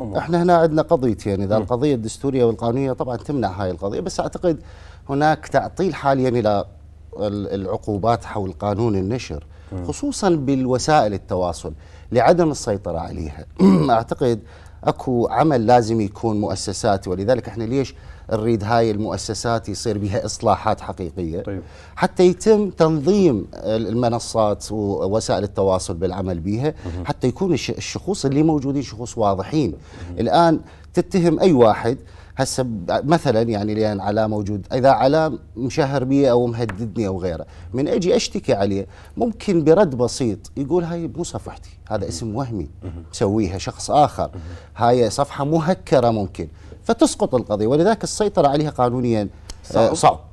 أمور. احنا هنا عندنا قضيتين يعني اذا م. القضيه الدستوريه والقانونيه طبعا تمنع هاي القضيه بس اعتقد هناك تعطيل حاليا الى العقوبات حول قانون النشر م. خصوصا بالوسائل التواصل لعدم السيطره عليها اعتقد اكو عمل لازم يكون مؤسسات ولذلك احنا ليش نريد هاي المؤسسات يصير بها اصلاحات حقيقيه طيب. حتى يتم تنظيم المنصات ووسائل التواصل بالعمل بها حتى يكون الشخص اللي موجودين شخص واضحين الان تتهم اي واحد هسه مثلا يعني لان علاء موجود اذا علاء مشهر بي او مهددني او غيره من اجي اشتكي عليه ممكن برد بسيط يقول هاي مو صفحتي هذا اسم وهمي مسويها شخص اخر هاي صفحه مهكره ممكن فتسقط القضيه ولذلك السيطره عليها قانونيا آه، صعب, صعب.